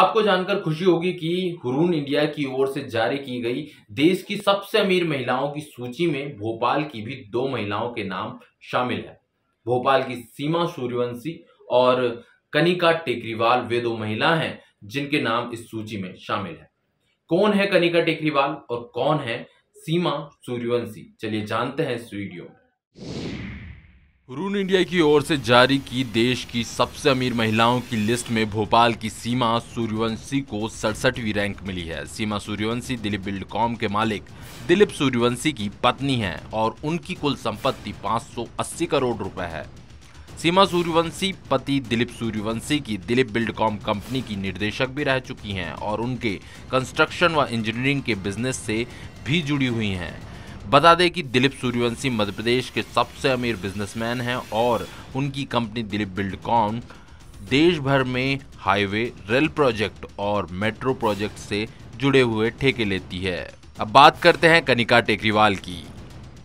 आपको जानकर खुशी होगी कि हुरून इंडिया की ओर से जारी की गई देश की सबसे अमीर महिलाओं की सूची में भोपाल की भी दो महिलाओं के नाम शामिल है भोपाल की सीमा सूर्यवंशी और कनिका टेकरीवाल वे दो महिला हैं जिनके नाम इस सूची में शामिल है कौन है कनिका टेकरीवाल और कौन है सीमा सूर्यवंशी चलिए जानते हैं इस वीडियो में रून इंडिया की ओर से जारी की देश की सबसे अमीर महिलाओं की लिस्ट में भोपाल की सीमा सूर्यवंशी को सड़सठवीं रैंक मिली है सीमा सूर्यवंशी दिलीप बिल्डकॉम के मालिक दिलीप सूर्यवंशी की पत्नी हैं और उनकी कुल संपत्ति 580 करोड़ रुपए है सीमा सूर्यवंशी पति दिलीप सूर्यवंशी की दिलीप बिल्डकॉम कंपनी की निर्देशक भी रह चुकी हैं और उनके कंस्ट्रक्शन व इंजीनियरिंग के बिजनेस से भी जुड़ी हुई हैं बता दें कि दिलीप सूर्यवंशी मध्य प्रदेश के सबसे अमीर बिजनेसमैन हैं और उनकी कंपनी दिलीप बिल्डकॉम देश भर में हाईवे रेल प्रोजेक्ट और मेट्रो प्रोजेक्ट से जुड़े हुए ठेके लेती है अब बात करते हैं कनिका टेकरीवाल की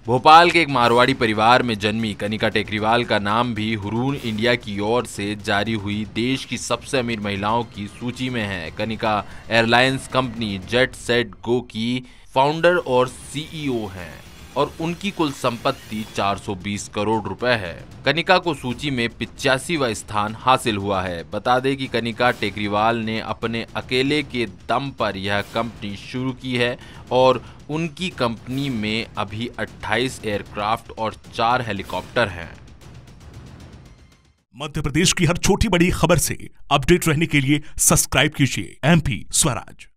भोपाल के एक मारवाड़ी परिवार में जन्मी कनिका टेकरीवाल का नाम भी हुरून इंडिया की ओर से जारी हुई देश की सबसे अमीर महिलाओं की सूची में है Kanika airlines company jet set go की फाउंडर और सीईओ हैं और उनकी कुल संपत्ति 420 करोड़ रुपए है कनिका को सूची में पिचासीवा स्थान हासिल हुआ है बता दें कि कनिका टेकरीवाल ने अपने अकेले के दम पर यह कंपनी शुरू की है और उनकी कंपनी में अभी 28 एयरक्राफ्ट और चार हेलीकॉप्टर हैं मध्य प्रदेश की हर छोटी बड़ी खबर से अपडेट रहने के लिए सब्सक्राइब कीजिए एमपी स्वराज